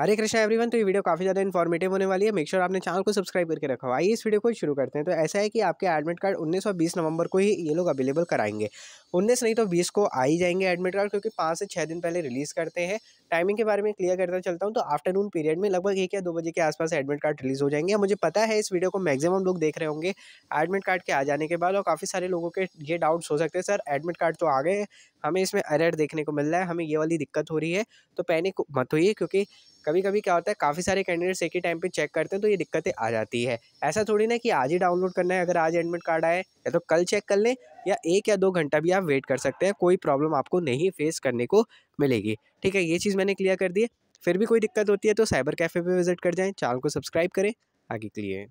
हरे Krishna everyone तो ये video काफ़ी ज़्यादा इन्फॉर्मेटिव होने वाली है मेक श्योर sure आपने चैनल को सब्सक्राइब करके रखा हुआ आइए इस वीडियो को शुरू करते हैं तो ऐसा है कि आपके एडमिट कार्ड 19 और 20 नवंबर को ही ये लोग अवेलेबल कराएंगे उन्नीस नहीं तो बीस को आ ही जाएंगे एडमिट कार्ड क्योंकि पाँच से छः दिन पहले रिलीज़ करते हैं टाइमिंग के बारे में क्लियर करता चलता हूँ तो आफ्टरनून पीरियड में लगभग एक या दो बजे के आसपास एडमिट कार्ड रिलीज़ हो जाएंगे मुझे पता है इस वीडियो को मैक्सिमम लोग देख रहे होंगे एडमिट कार्ड के आ जाने के बाद और काफ़ी सारे लोगों के ये डाउट्स हो सकते हैं सर एडमिट कार्ड तो आ गए हमें इसमें अरेट देखने को मिल रहा है हमें ये वाली दिक्कत हो रही है तो पैनिक मत हुई क्योंकि कभी कभी क्या होता है काफ़ी सारे कैंडिडेट्स एक ही टाइम पे चेक करते हैं तो ये दिक्कतें आ जाती है ऐसा थोड़ी ना कि आज ही डाउनलोड करना है अगर आज एडमिट कार्ड आए या तो कल चेक कर लें या एक या दो घंटा भी आप वेट कर सकते हैं कोई प्रॉब्लम आपको नहीं फेस करने को मिलेगी ठीक है ये चीज़ मैंने क्लियर कर दी है फिर भी कोई दिक्कत होती है तो साइबर कैफ़े पे विजिट कर जाएं चैनल को सब्सक्राइब करें आगे के लिए